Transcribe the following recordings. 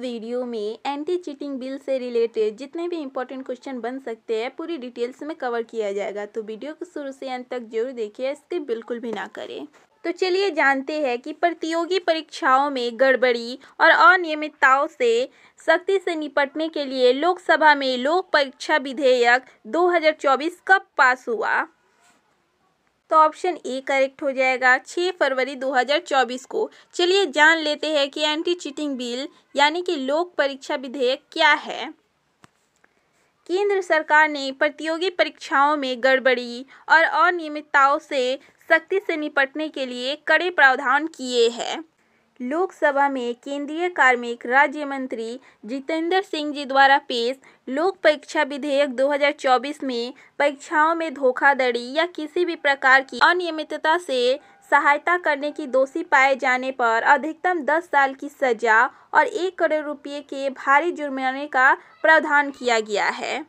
video में anti cheating bill से related जितने भी इंपॉर्टेंट क्वेश्चन बन सकते हैं पूरी डिटेल्स में कवर किया जाएगा तो वीडियो को शुरू से अंत तक जरूर देखिए इसके बिल्कुल भी ना करें तो चलिए जानते हैं कि प्रतियोगी परीक्षाओं में गड़बड़ी और अनियमितताओं से सख्ती से निपटने के लिए लोकसभा में लोक परीक्षा विधेयक 2024 कब पास हुआ तो ऑप्शन ए करेक्ट हो जाएगा 6 फरवरी 2024 को चलिए जान लेते हैं कि एंटी चीटिंग बिल यानी कि लोक परीक्षा विधेयक क्या है केंद्र सरकार ने प्रतियोगी परीक्षाओं में गड़बड़ी और अनियमितताओं से सख्ती से निपटने के लिए कड़े प्रावधान किए हैं लोकसभा में केंद्रीय कार्मिक राज्य मंत्री जितेंद्र सिंह जी द्वारा पेश लोक परीक्षा विधेयक 2024 में परीक्षाओं में धोखाधड़ी या किसी भी प्रकार की अनियमितता से सहायता करने की दोषी पाए जाने पर अधिकतम 10 साल की सजा और एक करोड़ रुपये के भारी जुर्माने का प्रावधान किया गया है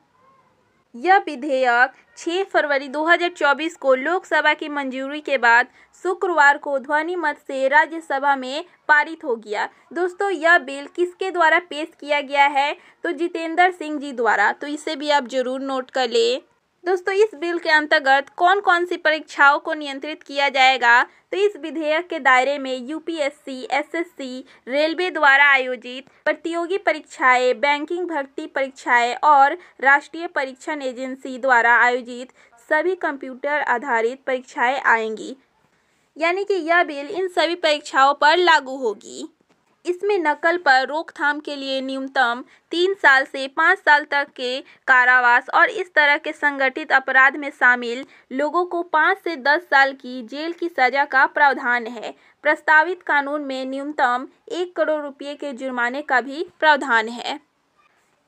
यह विधेयक 6 फरवरी 2024 को लोकसभा की मंजूरी के बाद शुक्रवार को ध्वनिमत से राज्यसभा में पारित हो गया दोस्तों यह बिल किसके द्वारा पेश किया गया है तो जितेंद्र सिंह जी द्वारा तो इसे भी आप जरूर नोट कर लें दोस्तों इस बिल के अंतर्गत कौन कौन सी परीक्षाओं को नियंत्रित किया जाएगा तो इस विधेयक के दायरे में यूपीएससी एसएससी, रेलवे द्वारा आयोजित प्रतियोगी परीक्षाएं बैंकिंग भर्ती परीक्षाएं और राष्ट्रीय परीक्षण एजेंसी द्वारा आयोजित सभी कंप्यूटर आधारित परीक्षाएं आएंगी यानी कि यह बिल इन सभी परीक्षाओं पर लागू होगी इसमें नकल पर रोकथाम के लिए न्यूनतम तीन साल से पाँच साल तक के कारावास और इस तरह के संगठित अपराध में शामिल लोगों को पाँच से दस साल की जेल की सजा का प्रावधान है प्रस्तावित कानून में न्यूनतम एक करोड़ रुपये के जुर्माने का भी प्रावधान है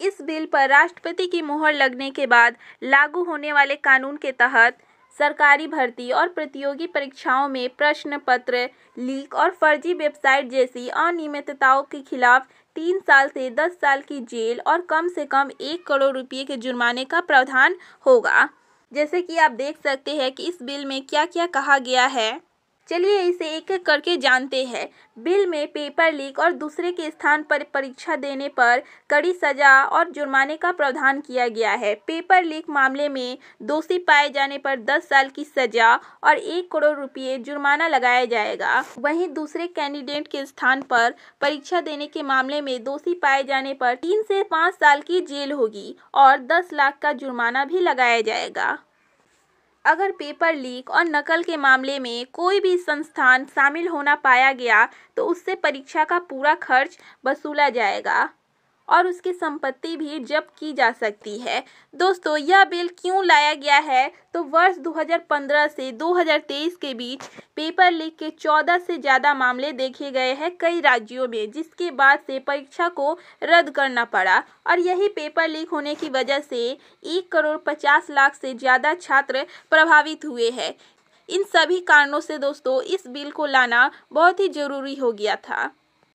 इस बिल पर राष्ट्रपति की मुहर लगने के बाद लागू होने वाले कानून के तहत सरकारी भर्ती और प्रतियोगी परीक्षाओं में प्रश्न पत्र लीक और फर्जी वेबसाइट जैसी अनियमितताओं के खिलाफ तीन साल से दस साल की जेल और कम से कम एक करोड़ रुपये के जुर्माने का प्रावधान होगा जैसे कि आप देख सकते हैं कि इस बिल में क्या क्या कहा गया है चलिए इसे एक एक करके जानते हैं बिल में पेपर लीक और दूसरे के स्थान पर परीक्षा देने पर कड़ी सजा और जुर्माने का प्रावधान किया गया है पेपर लीक मामले में दोषी पाए जाने पर 10 साल की सजा और एक करोड़ रुपये जुर्माना लगाया जाएगा वहीं दूसरे कैंडिडेट के स्थान पर परीक्षा देने के मामले में दोषी पाए जाने पर तीन से पाँच साल की जेल होगी और दस लाख का जुर्माना भी लगाया जाएगा अगर पेपर लीक और नकल के मामले में कोई भी संस्थान शामिल होना पाया गया तो उससे परीक्षा का पूरा खर्च वसूला जाएगा और उसकी संपत्ति भी जब्त की जा सकती है दोस्तों यह बिल क्यों लाया गया है तो वर्ष 2015 से 2023 के बीच पेपर लीक के 14 से ज़्यादा मामले देखे गए हैं कई राज्यों में जिसके बाद से परीक्षा को रद्द करना पड़ा और यही पेपर लीक होने की वजह से एक करोड़ पचास लाख से ज़्यादा छात्र प्रभावित हुए है इन सभी कारणों से दोस्तों इस बिल को लाना बहुत ही ज़रूरी हो गया था